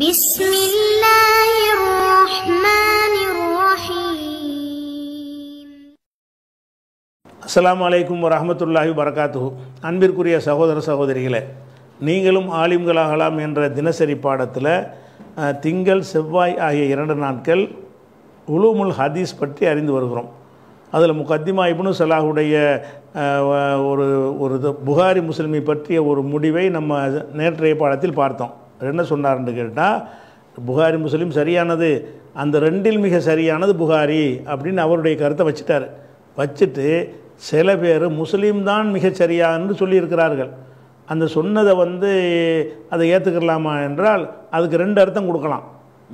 بسم الله الرحمن الرحيم அஸ்லாம் வலைக்கும் வரமத்துல்லாஹி வரகாத்து அன்பிற்குரிய சகோதர சகோதரிகளே நீங்களும் ஆலிம்களாகலாம் என்ற தினசரி பாடத்தில் திங்கள் செவ்வாய் ஆகிய இரண்டு நாட்கள் உலூமுல் ஹதீஸ் பற்றி அறிந்து வருகிறோம் அதில் முகத்திமா இப்னு சலாஹுடைய ஒரு ஒரு புகாரி முஸ்லிமை பற்றிய ஒரு முடிவை நம்ம நேற்றைய பாடத்தில் பார்த்தோம் என்ன சொன்னார்னு கேட்டால் புகாரி முஸ்லீம் சரியானது அந்த ரெண்டில் மிக சரியானது புகாரி அப்படின்னு அவருடைய கருத்தை வச்சுட்டார் வச்சுட்டு சில பேர் முஸ்லீம் தான் மிகச்சரியான்னு சொல்லியிருக்கிறார்கள் அந்த சொன்னதை வந்து அதை ஏற்றுக்கலாமா என்றால் அதுக்கு ரெண்டு அர்த்தம் கொடுக்கலாம்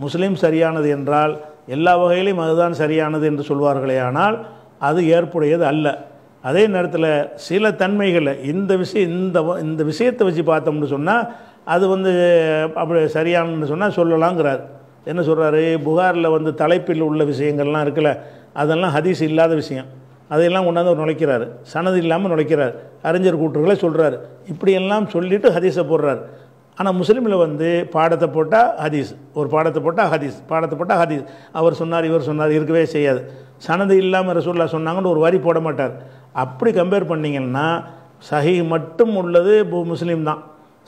முஸ்லீம் சரியானது என்றால் எல்லா வகையிலையும் அதுதான் சரியானது என்று சொல்வார்களே ஆனால் அது ஏற்புடையது அல்ல அதே நேரத்தில் சில தன்மைகளை இந்த விஷயம் இந்த இந்த விஷயத்தை வச்சு பார்த்தோம்னு சொன்னால் அது வந்து அப்படி சரியானு சொன்னால் சொல்லலாங்கிறார் என்ன சொல்கிறாரு புகாரில் வந்து தலைப்பில் உள்ள விஷயங்கள்லாம் இருக்குல்ல அதெல்லாம் ஹதீஸ் இல்லாத விஷயம் அதையெல்லாம் கொண்டாந்து அவர் நுழைக்கிறார் சனது இல்லாமல் நுழைக்கிறார் அறிஞர் கூட்டுகளை சொல்கிறார் இப்படியெல்லாம் சொல்லிவிட்டு ஹதீஸை போடுறார் ஆனால் முஸ்லீமில் வந்து பாடத்தை போட்டால் ஹதீஸ் ஒரு பாடத்தை போட்டால் ஹதீஸ் பாடத்தை போட்டால் ஹதீஸ் அவர் சொன்னார் இவர் சொன்னார் இருக்கவே செய்யாது சனது இல்லாமல் ரசூல்லா சொன்னாங்கன்னு ஒரு வரி போட மாட்டார் அப்படி கம்பேர் பண்ணிங்கன்னா சஹி மட்டும் உள்ளது முஸ்லீம் தான்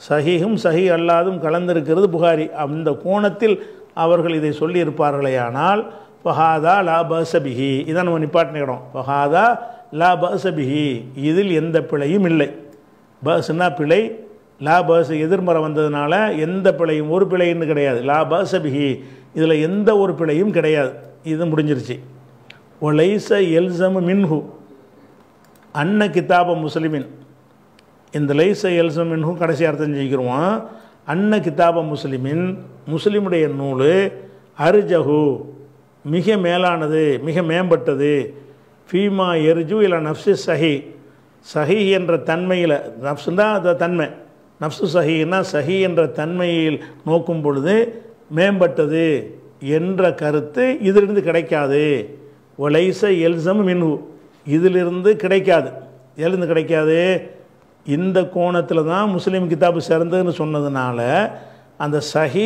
சஹியும் சஹி அல்லாதும் கலந்திருக்கிறது புகாரி அந்த கோணத்தில் அவர்கள் இதை சொல்லியிருப்பார்களே ஆனால் ஃபஹாதா லா பசபிஹி இதான் நம்ம நிப்பாட்டினிக்கிறோம் ஃபஹாதா லா பசபிஹி இதில் எந்த பிழையும் இல்லை பஸ்னா பிழை லாபஸ் எதிர்மறை வந்ததுனால எந்த பிழையும் ஒரு பிழைன்னு கிடையாது லாபஸ் பிஹி இதில் எந்த ஒரு பிழையும் கிடையாது இது முடிஞ்சிருச்சு ஒலைச எல்சம் மின்ஹு அன்ன கித்தாப முஸ்லிமின் இந்த லைச எல்சம் மின்ஹு கடைசி அர்த்தம் ஜெயிக்கிறோம் அன்ன கித்தாப முஸ்லிமின் முஸ்லீமுடைய நூல் அரிஜகு மிக மேலானது மிக மேம்பட்டது ஃபீமா எரிஜு இல்லை நஃப்சி சஹி சஹி என்ற தன்மையில் தான் அந்த தன்மை நப்சு சஹின்னா சஹி என்ற தன்மையில் நோக்கும் பொழுது மேம்பட்டது என்ற கருத்து இதிலிருந்து கிடைக்காது ஒலைச எல்சம் மின்ஹு இதிலிருந்து கிடைக்காது எதுலேருந்து கிடைக்காது இந்த கோணத்தில் தான் முஸ்லீம் கிதாபு சிறந்ததுன்னு சொன்னதுனால அந்த சஹி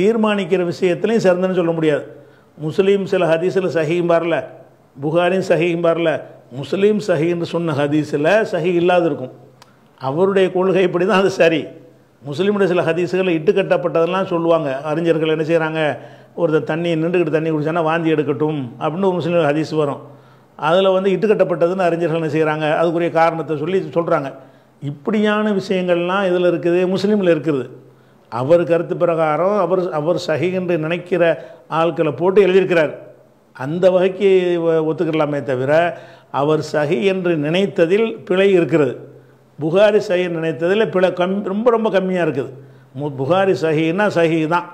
தீர்மானிக்கிற விஷயத்துலையும் சிறந்ததுன்னு சொல்ல முடியாது முஸ்லீம் சில ஹதீஸில் சஹியும் பரல புகாரியும் சஹியும் பரல முஸ்லீம் சஹின்னு சொன்ன ஹதீஸில் சஹி இல்லாது இருக்கும் அவருடைய கொள்கை இப்படி தான் அது சரி முஸ்லீமுடைய சில ஹதீஸுகளில் இட்டுக்கட்டப்பட்டதெல்லாம் சொல்லுவாங்க அறிஞர்கள் என்ன செய்கிறாங்க ஒருத்தர் தண்ணி நின்றுக்கிட்டு தண்ணி குடிச்சானா வாந்தி எடுக்கட்டும் அப்படின்னு ஒரு முஸ்லீம் ஹதீஸ் வரும் அதில் வந்து இட்டுக்கட்டப்பட்டதுன்னு அறிஞர்கள் என்ன செய்கிறாங்க அதுக்குரிய காரணத்தை சொல்லி சொல்கிறாங்க இப்படியான விஷயங்கள்லாம் இதில் இருக்குது முஸ்லீமில் இருக்குது அவர் கருத்து பிரகாரம் அவர் அவர் சகி என்று நினைக்கிற ஆட்களை போட்டு எழுதியிருக்கிறார் அந்த வகைக்கு ஒத்துக்கலாமே தவிர அவர் சகி என்று நினைத்ததில் பிழை இருக்கிறது புகாரி சஹி நினைத்ததில் பிழை கம் ரொம்ப ரொம்ப கம்மியாக இருக்குது மு புகாரி சஹின்னா சஹி தான்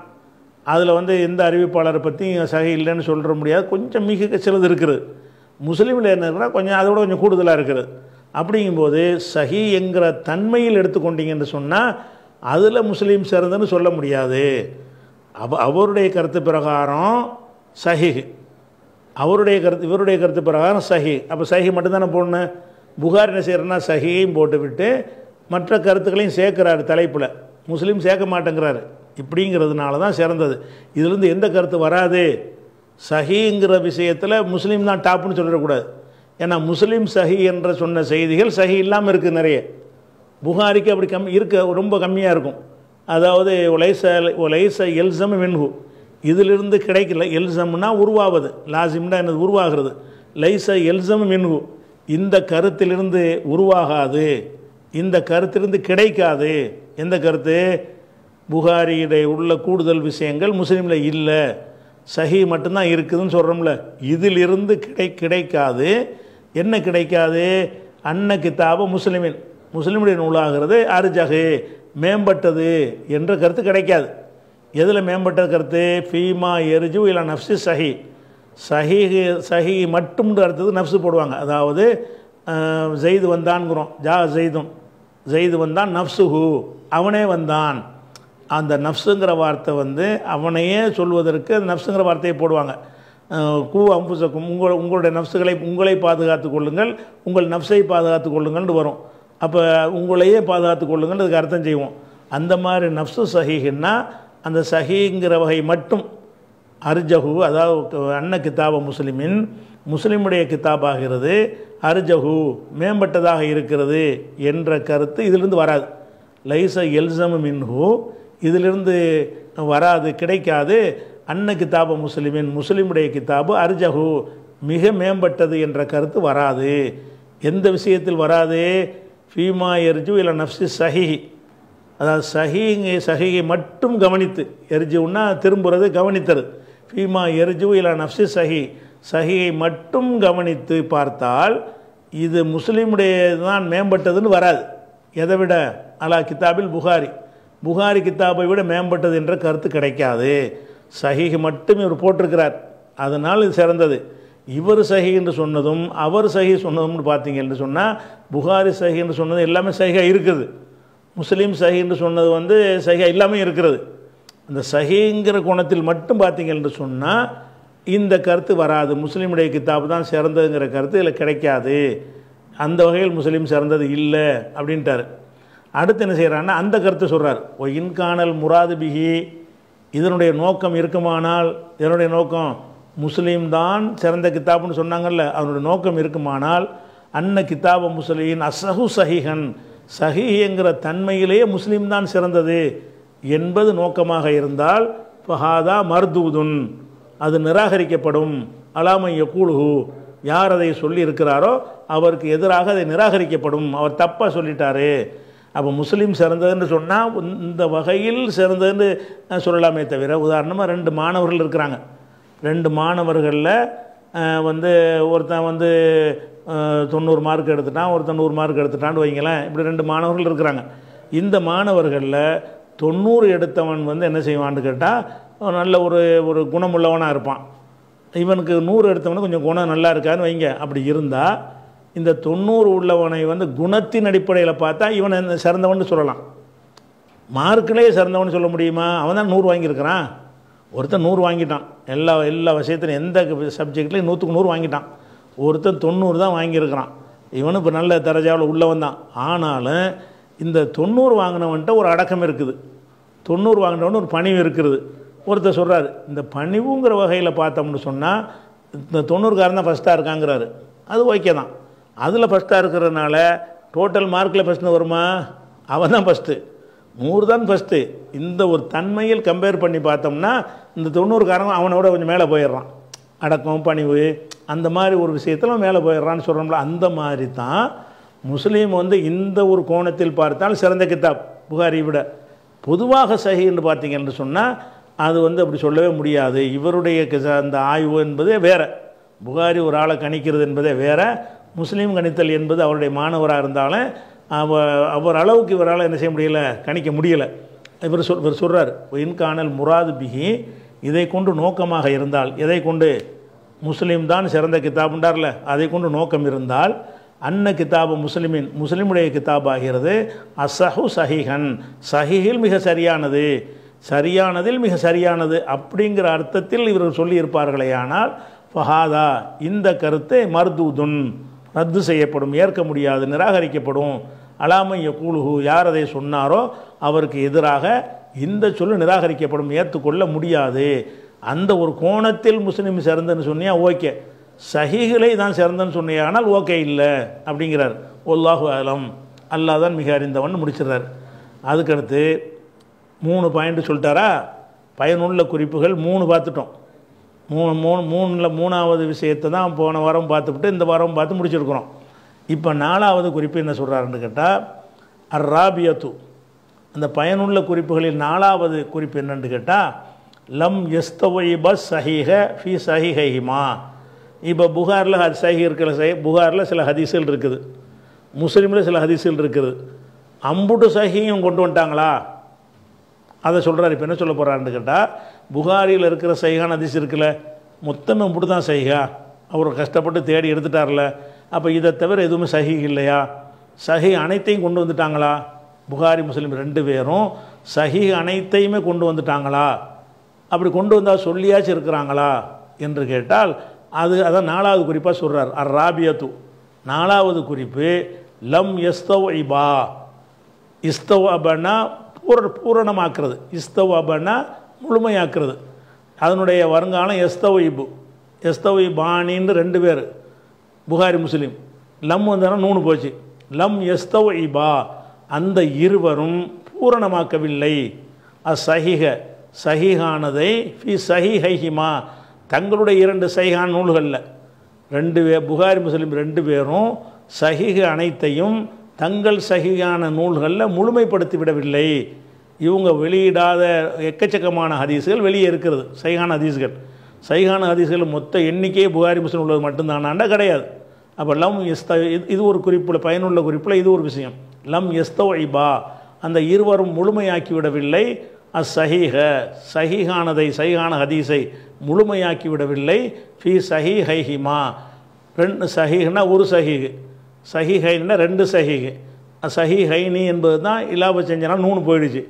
அதில் வந்து எந்த அறிவிப்பாளரை பற்றியும் சஹி இல்லைன்னு சொல்கிற முடியாது கொஞ்சம் மிக சிலது இருக்குது முஸ்லீமில் என்ன இருக்குன்னா கொஞ்சம் அதோட கொஞ்சம் கூடுதலாக இருக்குது அப்படிங்கும்போது சஹி என்கிற தன்மையில் எடுத்துக்கொண்டீங்கன்னு சொன்னால் அதில் முஸ்லீம் சிறந்துன்னு சொல்ல முடியாது அவ அவருடைய கருத்து பிரகாரம் சஹி அவருடைய கருத்து இவருடைய கருத்து பிரகாரம் சஹி அப்போ சஹி மட்டும்தானே போடணும் புகார் என்ன செய்கிறன்னா சஹியையும் போட்டுவிட்டு மற்ற கருத்துக்களையும் சேர்க்குறாரு தலைப்பில் முஸ்லீம் சேர்க்க மாட்டேங்கிறாரு இப்படிங்கிறதுனால தான் சிறந்தது இதுலேருந்து எந்த கருத்து வராது சஹிங்கிற விஷயத்தில் முஸ்லீம் தான் டாப்புன்னு சொல்லிடக்கூடாது ஏன்னா முஸ்லீம் சஹி என்று சொன்ன செய்திகள் சஹி இல்லாமல் இருக்குது நிறைய புகாரிக்கு அப்படி கம் இருக்க ரொம்ப கம்மியாக இருக்கும் அதாவது ஒலைச ஒலைச எல்சம் மின்ஹு இதிலிருந்து கிடைக்கல எல்சம்னா உருவாவது லாசிம்னா என்னது உருவாகிறது லைச எல்சம் மின்ஹு இந்த கருத்திலிருந்து உருவாகாது இந்த கருத்திலிருந்து கிடைக்காது எந்த கருத்து புகாரியிட உள்ள கூடுதல் விஷயங்கள் முஸ்லீமில் இல்லை சஹி மட்டும்தான் இருக்குதுன்னு சொல்கிறோம்ல இதிலிருந்து கிடை கிடைக்காது என்ன கிடைக்காது அன்ன கித்தாபம் முஸ்லீமின் முஸ்லீமுடைய நூலாகிறது அரிஜகு மேம்பட்டது என்ற கருத்து கிடைக்காது எதில் மேம்பட்ட கருத்து ஃபீமா எரிஜு இல்லை நஃப்சி சஹி சஹீஹு சஹி மட்டும்ன்ற அடுத்தது நஃப்ஸு போடுவாங்க அதாவது ஜெயிது வந்தான்ங்கிறோம் ஜா ஜெய்தும் ஜெயிது வந்தான் நஃப்ஸுஹு அவனே வந்தான் அந்த நஃப்ஸுங்கிற வார்த்தை வந்து அவனையே சொல்வதற்கு அந்த நஃப்ஸுங்கிற வார்த்தையை போடுவாங்க கூ அம்புசக்கும் உங்கள் உங்களுடைய நஃப்ஸுகளை உங்களை பாதுகாத்து கொள்ளுங்கள் உங்கள் நஃப்ஸை பாதுகாத்து கொள்ளுங்கள்னு வரும் அப்போ உங்களையே பாதுகாத்து கொள்ளுங்கள் அதுக்கு அர்த்தம் செய்வோம் அந்த மாதிரி நஃப்ஸு சஹிஹின்னா அந்த சஹிங்கிற வகை மட்டும் அர்ஜஹு அதாவது அன்ன கித்தாப முஸ்லிமின் முஸ்லிமுடைய கித்தாபாகிறது அர்ஜஹு மேம்பட்டதாக இருக்கிறது என்ற கருத்து இதிலிருந்து வராது லைச எல்சமு மின்ஹு இதிலிருந்து வராது கிடைக்காது அன்ன கித்தாப முஸ்லிமின் முஸ்லிமுடைய கித்தாபு அர்ஜஹு மிக மேம்பட்டது என்ற கருத்து வராது எந்த விஷயத்தில் வராது ஃபீமா எர்ஜு இல்லை நஃப்சி சஹி அதாவது சஹிங்கை சஹியை மட்டும் கவனித்து எரிஜுன்னா திரும்புறது கவனித்தது ஃபீமா எரிஜு இலா நப்சி சஹி சஹியை மட்டும் கவனித்து பார்த்தால் இது முஸ்லீமுடைய தான் மேம்பட்டதுன்னு வராது எதை விட அலா கித்தாபில் புகாரி புகாரி கித்தாபை விட மேம்பட்டது என்ற கருத்து கிடைக்காது சஹிஹ் மட்டும் இவர் போட்டிருக்கிறார் அதனால் இது சிறந்தது இவர் சஹி என்று சொன்னதும் அவர் சஹி சொன்னதும்னு பார்த்தீங்க என்று சொன்னால் புகாரி சஹி என்று சொன்னது எல்லாமே சஹியாக இருக்குது முஸ்லீம் சஹி என்று சொன்னது வந்து சஹியாக இல்லாமல் இருக்கிறது அந்த சஹிங்கிற குணத்தில் மட்டும் பார்த்தீங்க என்று சொன்னால் இந்த கருத்து வராது முஸ்லீமுடைய கித்தாப் தான் சிறந்ததுங்கிற கருத்து இதில் கிடைக்காது அந்த வகையில் முஸ்லீம் சிறந்தது இல்லை அப்படின்ட்டார் அடுத்து என்ன செய்கிறான்னா அந்த கருத்தை சொல்கிறார் ஓ இன்கானல் முராது பிகி இதனுடைய நோக்கம் இருக்குமானால் இதனுடைய நோக்கம் முஸ்லீம் தான் சிறந்த கித்தாப்புன்னு சொன்னாங்கல்ல அதனுடைய நோக்கம் இருக்குமானால் அன்ன கித்தாப முஸ்லீன் அசஹு சஹிஹன் சஹிஹிங்கிற தன்மையிலேயே முஸ்லீம் தான் சிறந்தது என்பது நோக்கமாக இருந்தால் ஃபஹாதா மர்தூதுன் அது நிராகரிக்கப்படும் அலாமைய கூழுகு யார் அதை சொல்லி இருக்கிறாரோ அவருக்கு எதிராக அதை நிராகரிக்கப்படும் அவர் தப்பாக சொல்லிட்டாரு அப்போ முஸ்லீம் சிறந்ததுன்னு சொன்னால் இந்த வகையில் சிறந்ததுன்னு சொல்லலாமே தவிர உதாரணமாக ரெண்டு மாணவர்கள் இருக்கிறாங்க ரெண்டு மாணவர்களில் வந்து ஒருத்தன் வந்து தொண்ணூறு மார்க் எடுத்துட்டான் ஒருத்தன் நூறு மார்க் எடுத்துட்டான்னு வைங்களேன் இப்படி ரெண்டு மாணவர்கள் இருக்கிறாங்க இந்த மாணவர்களில் தொண்ணூறு எடுத்தவன் வந்து என்ன செய்வான்னு கேட்டால் நல்ல ஒரு ஒரு குணமுள்ளவனாக இருப்பான் இவனுக்கு நூறு எடுத்தவனுக்கு கொஞ்சம் குணம் நல்லா இருக்கான்னு வைங்க அப்படி இருந்தால் இந்த தொண்ணூறு உள்ளவனை வந்து குணத்தின் அடிப்படையில் பார்த்தா இவன் சிறந்தவன் சொல்லலாம் மார்க்கிலே சிறந்தவன் சொல்ல முடியுமா அவன் தான் நூறு வாங்கியிருக்கிறான் ஒருத்தன் நூறு வாங்கிட்டான் எல்லா எல்லா விஷயத்திலும் எந்த சப்ஜெக்ட்லேயும் நூற்றுக்கு நூறு வாங்கிட்டான் ஒருத்தன் தொண்ணூறு தான் வாங்கியிருக்கிறான் இவனு இப்போ நல்ல தரஜாவில் உள்ளவன் தான் ஆனாலும் இந்த தொண்ணூறு வாங்கினவன்ட்ட ஒரு அடக்கம் இருக்குது தொண்ணூறு வாங்கினவன் ஒரு பணிவு இருக்கிறது ஒருத்தர் சொல்கிறாரு இந்த பணிவுங்கிற வகையில் பார்த்தோம்னு சொன்னால் இந்த தொண்ணூறுக்காரன் தான் ஃபஸ்ட்டாக இருக்காங்கிறாரு அது ஓகே தான் அதில் ஃபஸ்ட்டாக இருக்கிறதுனால டோட்டல் மார்க்கில் ஃபஸ்ட்டு வருமா அவன் தான் ஃபஸ்ட்டு நூறு தான் ஃபஸ்ட்டு இந்த ஒரு தன்மையில் கம்பேர் பண்ணி பார்த்தோம்னா இந்த தொண்ணூறுக்காரன் அவனோட கொஞ்சம் மேலே போயிடுறான் அடக்கம் பணிவு அந்த மாதிரி ஒரு விஷயத்தில் மேலே போயிடுறான்னு சொல்கிறோம்ல அந்த மாதிரி தான் முஸ்லீம் வந்து இந்த ஒரு கோணத்தில் பார்த்தால் சிறந்த கித்தாப் புகாரி விட பொதுவாக சஹி என்று பார்த்தீங்கன்னு சொன்னால் அது வந்து அப்படி சொல்லவே முடியாது இவருடைய அந்த ஆய்வு என்பதே வேறு புகாரி ஒரு ஆளை கணிக்கிறது என்பதே வேறு முஸ்லீம் கணித்தல் என்பது அவருடைய மாணவராக இருந்தாலும் அவர் அளவுக்கு இவரால் என்ன செய்ய முடியல கணிக்க முடியலை இவர் சொல் இவர் சொல்கிறார் இன்கானல் முராது பிகி இதை கொண்டு நோக்கமாக இருந்தால் எதை கொண்டு முஸ்லீம் தான் சிறந்த கித்தாப்ண்டார்ல அதை கொண்டு நோக்கம் இருந்தால் அன்ன கிதாபு முஸ்லிமின் முஸ்லிமுடைய கிதாப் ஆகிறது அசஹு சஹிஹன் சஹிஹில் மிக சரியானது சரியானதில் மிக சரியானது அப்படிங்கிற அர்த்தத்தில் இவர்கள் சொல்லியிருப்பார்களே ஆனால் ஃபஹாதா இந்த கருத்தை மர்தூதுன் ரத்து செய்யப்படும் ஏற்க முடியாது நிராகரிக்கப்படும் அலாமை கூலுகு யார் அதை சொன்னாரோ அவருக்கு எதிராக இந்த சொல்லு நிராகரிக்கப்படும் ஏற்றுக்கொள்ள முடியாது அந்த ஒரு கோணத்தில் முஸ்லீம் சேர்ந்துன்னு சொன்னியா ஓகே சஹீகளை தான் சிறந்தன்னு சொன்னியானால் ஓகே இல்லை அப்படிங்கிறார் ஒல்லாஹு அலம் அல்லா தான் மிக அறிந்தவன் முடிச்சிடுறார் அதுக்கடுத்து மூணு பாயிண்ட் சொல்லிட்டாரா பயனுள்ள குறிப்புகள் மூணு பார்த்துட்டோம் மூணு மூணு மூணில் மூணாவது விஷயத்தை தான் போன வாரம் பார்த்துவிட்டு இந்த வாரம் பார்த்து முடிச்சிருக்கிறோம் இப்போ நாலாவது குறிப்பு என்ன சொல்கிறாருன்னு கேட்டால் அர்ராபியத்து அந்த பயனுள்ள குறிப்புகளில் நாலாவது குறிப்பு என்னென்னு கேட்டால் லம் எஸ்தவை பஸ் சஹிஹ ஃபி சஹிஹிமா இப்போ புகாரில் ஹதி சஹி இருக்கிற சை புகாரில் சில ஹதீசுகள் இருக்குது முஸ்லீமில் சில ஹதீசுகள் இருக்குது அம்புட்டு சஹியும் கொண்டு வந்துட்டாங்களா அதை சொல்கிறார் இப்போ என்ன சொல்ல போகிறான்னு கேட்டால் புகாரியில் இருக்கிற சைகான ஹதீஸ் இருக்குல்ல மொத்தம் அம்புட்டு தான் சைகா அவர் கஷ்டப்பட்டு தேடி எடுத்துட்டார்ல அப்போ இதை தவிர எதுவுமே சஹி இல்லையா சஹி அனைத்தையும் கொண்டு வந்துட்டாங்களா புகாரி முஸ்லீம் ரெண்டு பேரும் சஹி அனைத்தையுமே கொண்டு வந்துட்டாங்களா அப்படி கொண்டு வந்தால் சொல்லியாச்சும் இருக்கிறாங்களா என்று கேட்டால் அது அதான் நாலாவது குறிப்பாக சொல்கிறார் அர் ராபியத்து நாலாவது குறிப்பு லம் எஸ்தவ் இபா இஸ்தவ் அபனா பூர பூரணமாக்குறது இஸ்தவ் அபனா முழுமையாக்குறது அதனுடைய வருங்காலம் எஸ்தவ் இபு எஸ்தவ் இபானின்னு ரெண்டு பேர் புகாரி முஸ்லீம் லம் வந்தனா நூணு போச்சு லம் எஸ்தவ் இபா அந்த இருவரும் பூரணமாக்கவில்லை சஹிக சஹிகானதை ஃபி ஹைஹிமா தங்களுடைய இரண்டு சைகான் நூல்களில் ரெண்டு பேர் புகாரி முஸ்லீம் ரெண்டு பேரும் சஹிக அனைத்தையும் தங்கள் சகிகான நூல்களில் முழுமைப்படுத்தி விடவில்லை இவங்க வெளியிடாத எக்கச்சக்கமான ஹதீஸுகள் வெளியே இருக்கிறது சைகான ஹதீஸ்கள் சைகான ஹதீஸ்கள் மொத்த எண்ணிக்கையே புகாரி முஸ்லீம் உள்ளது மட்டும்தானாண்டா கிடையாது அப்போ லம் எஸ்த இது ஒரு குறிப்பில் பயனுள்ள குறிப்பில் இது ஒரு விஷயம் லம் எஸ்தோ ஐபா அந்த இருவரும் முழுமையாக்கி விடவில்லை அசஹீக சஹீகானதை சஹீகான ஹதீஸை முழுமையாக்கி விடவில்லை ஃபி சஹி ஹைஹிமா ரெண்டு சஹீஹ்னா ஒரு சஹீஹ் சஹிஹைன்னா ரெண்டு சஹீஹ் சஹிஹைனி என்பது தான் இலாப செஞ்சனா நூணு போயிடுச்சு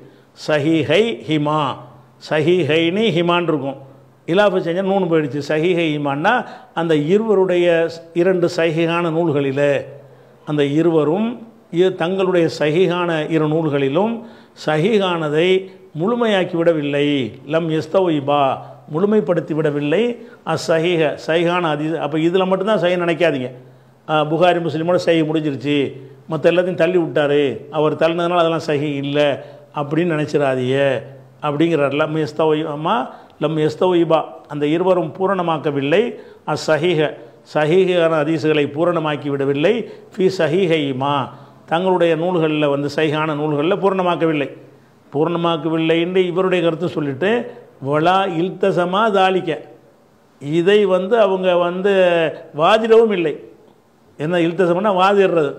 சஹிஹை ஹிமா சஹிஹைனி ஹிமான் இருக்கும் இலாப செஞ்சால் நூணு போயிடுச்சு சஹிஹை ஹிமான்னா அந்த இருவருடைய இரண்டு சஹிகான நூல்களில் அந்த இருவரும் தங்களுடைய சஹிகான இரு நூல்களிலும் சஹிகானதை முழுமையாக்கி விடவில்லை லம் எஸ்தவைபா முழுமைப்படுத்தி விடவில்லை அசஹீக சைகான அதி அப்போ இதில் மட்டும்தான் சை நினைக்காதீங்க புகாரி முஸ்லீமோட சை முடிஞ்சிருச்சு மற்ற எல்லாத்தையும் தள்ளி விட்டார் அவர் தள்ளினதுனால அதெல்லாம் சஹி இல்லை அப்படின்னு நினச்சிடாதிய அப்படிங்கிறார் லம் எஸ்தவைமா லம் எஸ்தவைபா அந்த இருவரும் பூரணமாக்கவில்லை அசஹீக சஹீகான அதிசுகளை பூரணமாக்கி விடவில்லை ஃபி சஹீஹைமா தங்களுடைய நூல்களில் வந்து சைகான நூல்களில் பூரணமாக்கவில்லை பூர்ணமாக்கவில்லை என்று இவருடைய கருத்தை சொல்லிவிட்டு வளா இல்தசமாக தாளிக்க இதை வந்து அவங்க வந்து வாதிடவும் இல்லை என்ன இல்தசம்னா வாதிடுறது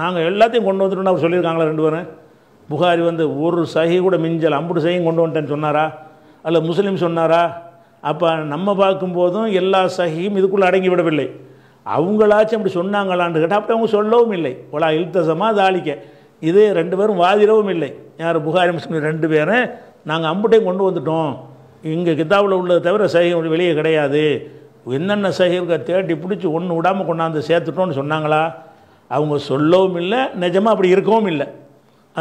நாங்கள் எல்லாத்தையும் கொண்டு வந்துட்டோம் அவர் சொல்லியிருக்காங்களா ரெண்டு பேரும் புகாரி வந்து ஒரு சகி கூட மிஞ்சல் அம்புட்டு சகையும் கொண்டு வந்துட்டேன்னு சொன்னாரா அல்ல முஸ்லீம் சொன்னாரா அப்போ நம்ம பார்க்கும்போதும் எல்லா சகியும் இதுக்குள்ளே அடங்கி விடவில்லை அவங்களாச்சும் அப்படி சொன்னாங்களான்னு கேட்டால் அப்படி அவங்க சொல்லவும் இல்லை ஒலா இழுத்தசமாக தாளிக்க இது ரெண்டு பேரும் வாதிரவும் இல்லை யார் புகாரி முஸ்லீம் ரெண்டு பேரும் நாங்கள் அம்புட்டையும் கொண்டு வந்துட்டோம் இங்கே கிதாபில் உள்ளதை தவிர சைகை வெளியே கிடையாது என்னென்ன சைகை தேடி பிடிச்சி ஒன்று விடாமல் கொண்டாந்து சேர்த்துட்டோன்னு சொன்னாங்களா அவங்க சொல்லவும் இல்லை நிஜமாக அப்படி இருக்கவும் இல்லை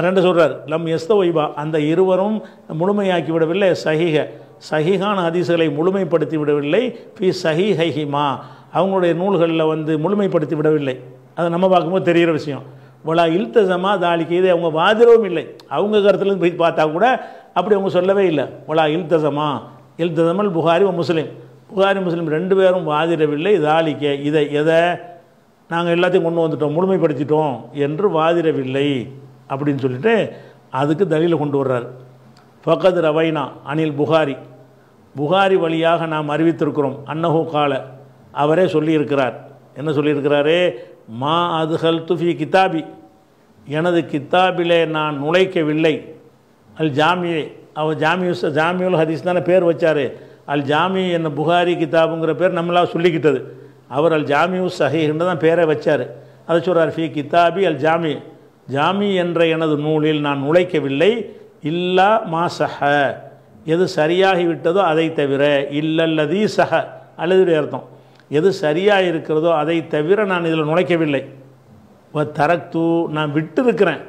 ரெண்டு சொல்கிறார் லம் எஸ்த ஒய்பா அந்த இருவரும் முழுமையாக்கி விடவில்லை சஹிக சஹிகான ஹதீசுகளை முழுமைப்படுத்தி விடவில்லை பி சஹி ஹைஹிமா அவங்களுடைய நூல்களில் வந்து முழுமைப்படுத்தி விடவில்லை அதை நம்ம பார்க்கும்போது தெரிகிற விஷயம் வலா இல்தசமா தாலி இது அவங்க வாதிரவும் இல்லை அவங்க கருத்துலேருந்து போய் பார்த்தா கூட அப்படி அவங்க சொல்லவே இல்லை வலா இல்தசமா இல்தசமல் புகாரி முஸ்லீம் புகாரி முஸ்லீம் ரெண்டு பேரும் வாதிடவில்லை தாலிக்க இதை எதை நாங்கள் எல்லாத்தையும் கொண்டு வந்துட்டோம் முழுமைப்படுத்திட்டோம் என்று வாதிடவில்லை அப்படின்னு சொல்லிட்டு அதுக்கு தலியில் கொண்டு வர்றார் ஃபகத் ரவைனா அனில் புகாரி புகாரி வழியாக நாம் அறிவித்திருக்கிறோம் அன்னஹூ கால அவரே சொல்லியிருக்கிறார் என்ன சொல்லியிருக்கிறாரே மா அதுகல் துஃபி கிதாபி எனது கித்தாபிலே நான் நுழைக்கவில்லை அல் ஜாமியே அவர் ஜாமியு ஜாமியுல் ஹதீஸ் தானே பேர் வச்சார் அல் ஜாமி என்ன புகாரி கிதாபுங்கிற பேர் நம்மளாக சொல்லிக்கிட்டது அவர் அல் ஜாமியு சஹீன்னு தான் பேரை வச்சார் அதை சொல்கிறார் ஃபி கித்தாபி அல் ஜாமி ஜாமி என்ற எனது நூலில் நான் நுழைக்கவில்லை இல்லா மா சஹ எது சரியாகிவிட்டதோ அதை தவிர இல்லல்லதீ சஹ அல்லது அர்த்தம் எது சரியாக இருக்கிறதோ அதை தவிர நான் இதில் நுழைக்கவில்லை தரக்து நான் விட்டு இருக்கிறேன்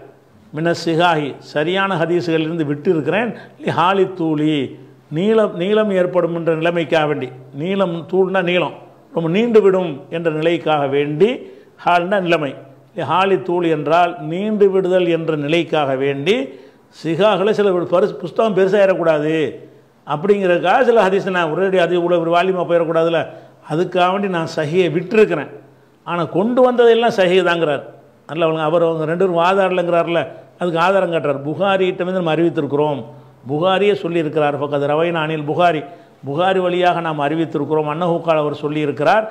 மின சிகாஹி சரியான ஹதீசுகளிலிருந்து விட்டு இருக்கிறேன் ஹாலி தூளி நீளம் நீளம் ஏற்படும் என்ற நிலைமைக்காக வேண்டி நீளம் தூள்னா நீளம் ரொம்ப நீண்டு விடும் என்ற நிலைக்காக வேண்டி ஹால்னா நிலைமை ஹாலி தூள் என்றால் நீண்டு விடுதல் என்ற நிலைக்காக வேண்டி சிகாகளை சில பரிசு புஸ்தகம் பெருசாக ஏறக்கூடாது அப்படிங்கிறதுக்காக சில ஹதீஸ் நான் ஒரேடி அது ஒரு வால்யூமாக போயிடக்கூடாதுல்ல அதுக்காக வேண்டி நான் சகியை விட்டுருக்கிறேன் ஆனால் கொண்டு வந்ததெல்லாம் சஹி தாங்கிறார் நல்ல அவங்க அவர் அவங்க ரெண்டு பேரும் வாதாடலைங்கிறார்ல அதுக்கு ஆதாரம் கட்டுறார் புகாரிகிட்டமே நம்ம அறிவித்திருக்கிறோம் புகாரியே சொல்லியிருக்கிறார் பக்கத்து ரவையின் அணில் புகாரி புகாரி வழியாக நாம் அறிவித்திருக்கிறோம் அன்னஹூக்கால் அவர் சொல்லியிருக்கிறார்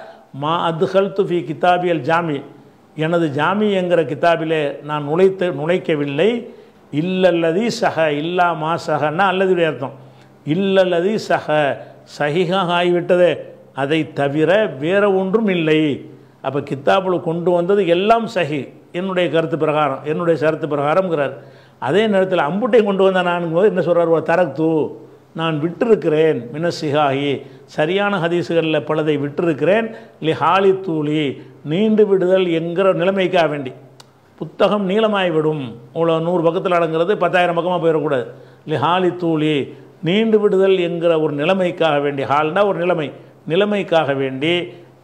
மா அத்ஹல் துஃபி கிதாபியல் ஜாமி எனது ஜாமி என்கிற கிதாபிலே நான் நுழைத்து நுழைக்கவில்லை இல்லல்லதி சக இல்லா மா அல்லது அல்லதுடைய அர்த்தம் இல்லல்லதி சக சகிகாக ஆகிவிட்டதே அதை தவிர வேறு ஒன்றும் இல்லை அப்போ கித்தாபுல கொண்டு வந்தது எல்லாம் சகி என்னுடைய கருத்து பிரகாரம் என்னுடைய கருத்து பிரகாரம்ங்கிறார் அதே நேரத்தில் அம்புட்டையும் கொண்டு வந்த நான்கும்போது என்ன சொல்கிறார் ஒரு தரக்து நான் விட்டிருக்கிறேன் மினசிகாகி சரியான ஹதீசுகளில் பலதை விட்டிருக்கிறேன் இல்லை ஹாலி தூளி நீண்டு விடுதல் என்கிற நிலைமைக்காக வேண்டி புத்தகம் நீளமாகிவிடும் உங்களை நூறு பக்கத்தில் அடங்கிறது பத்தாயிரம் பக்கமாக போயிடக்கூடாது இல்லை ஹாலி தூளி நீண்டு விடுதல் என்கிற ஒரு நிலைமைக்காக வேண்டி ஹால்னா ஒரு நிலைமை நிலைமைக்காக வேண்டி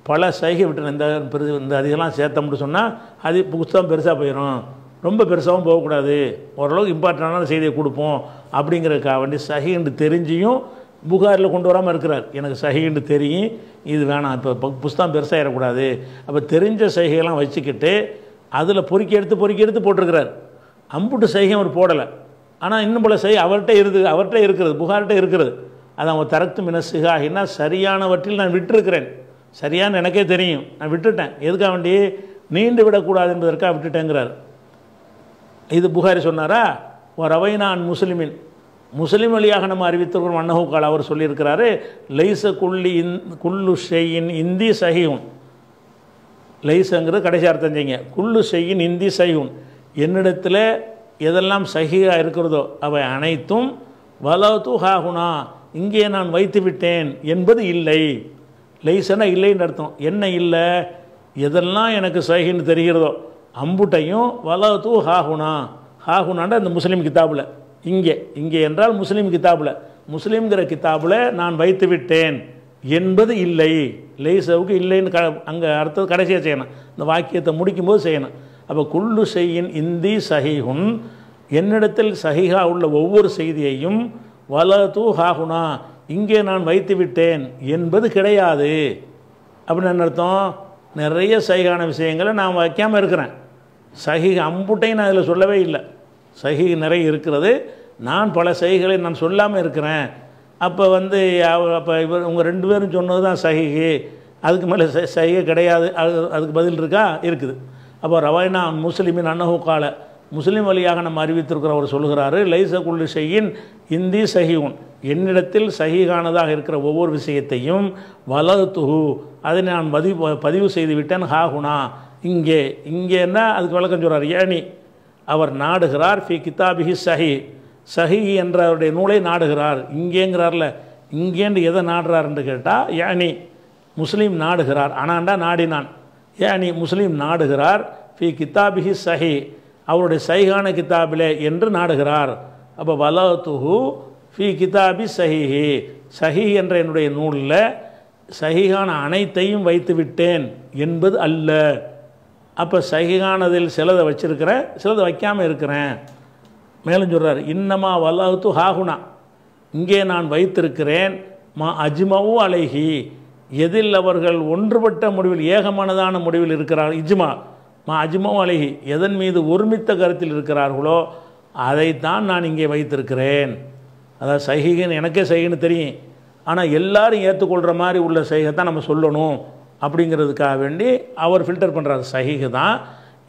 பல சைகை விட்டு இந்த பெரு இந்த அதிகலாம் சேர்த்தோம்னு சொன்னால் அது புஸ்தகம் பெருசாக போயிடும் ரொம்ப பெருசாகவும் போகக்கூடாது ஓரளவுக்கு இம்பார்ட்டண்டான செய்தியை கொடுப்போம் அப்படிங்கிறதுக்காக வேண்டி என்று தெரிஞ்சியும் புகாரில் கொண்டு வராமல் இருக்கிறார் எனக்கு என்று தெரியும் இது வேணாம் இப்போ புஸ்தகம் பெருசாகிடக்கூடாது அப்போ தெரிஞ்ச சைகையெல்லாம் வச்சுக்கிட்டு அதில் பொறுக்கி எடுத்து பொறுக்கி எடுத்து போட்டிருக்கிறார் அம்புட்டு சைகை அவர் போடலை ஆனால் இன்னும் போல் சை அவர்கிட்ட இருக்குது அவர்கிட்ட இருக்கிறது புகார்கிட்ட இருக்கிறது அதை அவன் தரத்து மினசுகாகினா சரியானவற்றில் நான் விட்டுருக்கிறேன் சரியான்னு எனக்கே தெரியும் நான் விட்டுட்டேன் எதுக்காக வேண்டி நீண்டு விடக்கூடாது என்பதற்காக விட்டுட்டேங்கிறார் இது புகாரி சொன்னாரா ரவை நான் முஸ்லிமின் முஸ்லீம் வழியாக நம்ம அறிவித்திருக்கிறோம் அன்னஹூக்கால் அவர் சொல்லியிருக்கிறாரு லைச குள்ளி இந் குல்லு ஷெய்யின் இந்தி சகியும் லைசங்கிறது கடைசி அர்த்தம் செய்யுங்க குல்லு செய்யின் இந்தி சஹியும் என்னிடத்தில் எதெல்லாம் சகியாக இருக்கிறதோ அவை அனைத்தும் வலவு துஹாகுனா இங்கே நான் வைத்து விட்டேன் என்பது இல்லை லைசனாக இல்லைன்னு அர்த்தம் என்ன இல்லை எதெல்லாம் எனக்கு சைகின்னு தெரிகிறதோ அம்புட்டையும் வலது ஹாகுனா ஹாகுனான்ற அந்த முஸ்லீம் கித்தாபில் இங்கே இங்கே என்றால் முஸ்லீம் கித்தாபில் முஸ்லீம்கிற கித்தாபில் நான் வைத்து விட்டேன் என்பது இல்லை லைசவுக்கு இல்லைன்னு க அங்கே அர்த்தம் கடைசியாக செய்யணும் இந்த வாக்கியத்தை முடிக்கும்போது செய்யணும் அப்போ குள்ளு செய்யின் இந்தி சஹிஹுன் என்னிடத்தில் சஹிஹா உள்ள ஒவ்வொரு செய்தியையும் வலது ஹாகுனா இங்கே நான் வைத்து விட்டேன் என்பது கிடையாது அப்படின்னு அர்த்தம் நிறைய சகிகான விஷயங்களை நான் வைக்காமல் இருக்கிறேன் சகி அம்புட்டையும் நான் அதில் சொல்லவே இல்லை சகி நிறைய இருக்கிறது நான் பல சைகளை நான் சொல்லாமல் இருக்கிறேன் அப்போ வந்து அப்போ இவர் உங்கள் ரெண்டு பேரும் சொன்னது தான் சகிகி அதுக்கு மேலே சைகை கிடையாது அது அதுக்கு பதில் இருக்கா இருக்குது அப்போ ரவாயினா முஸ்லீமின் அன்னஹு காலை முஸ்லீம் வழியாக நம்ம அறிவித்திருக்கிறவர் சொல்கிறாரு லைச குல்லு ஷெய்யின் இந்தி சஹியூன் என்னிடத்தில் சஹிகானதாக இருக்கிற ஒவ்வொரு விஷயத்தையும் வலது துகு அதை நான் பதிவு பதிவு செய்து விட்டேன் ஹாகுனா இங்கே இங்கேன்னா அதுக்கு விளக்கம் சொல்கிறார் ஏனி அவர் நாடுகிறார் ஃபி கிதாபிஹி சஹி சஹி என்ற அவருடைய நூலை நாடுகிறார் இங்கேங்கிறார்ல இங்கேண்டு எதை நாடுறாருன்னு கேட்டால் ஏனி முஸ்லீம் நாடுகிறார் ஆனாண்டா நாடினான் ஏனி முஸ்லீம் நாடுகிறார் ஃபி கிதாபிஹி சஹி அவருடைய சைகான கிதாபிலே என்று நாடுகிறார் அப்போ வலதுஹு ஃபி கிதாபி சஹிஹி சஹி என்ற என்னுடைய நூலில் சஹிகான அனைத்தையும் வைத்து விட்டேன் என்பது அல்ல அப்போ சஹிகானதில் சிலதை வச்சிருக்கிறேன் சிலதை வைக்காமல் இருக்கிறேன் மேலும் சொல்கிறார் இன்னமா வல்லாஹத்து ஹாகுனா இங்கே நான் வைத்திருக்கிறேன் மா அஜ்மவு அழகி எதில் அவர்கள் ஒன்றுபட்ட முடிவில் ஏகமானதான முடிவில் இருக்கிறார் இஜ்மா மா அஜ்மோ அழகி எதன் மீது ஒருமித்த கருத்தில் இருக்கிறார்களோ அதைத்தான் நான் இங்கே வைத்திருக்கிறேன் அதான் சைகின்னு எனக்கே செய்கின்னு தெரியும் ஆனால் எல்லாரும் ஏற்றுக்கொள்கிற மாதிரி உள்ள சைகை தான் நம்ம சொல்லணும் அப்படிங்கிறதுக்காக வேண்டி அவர் ஃபில்டர் பண்ணுறார் சைகை தான்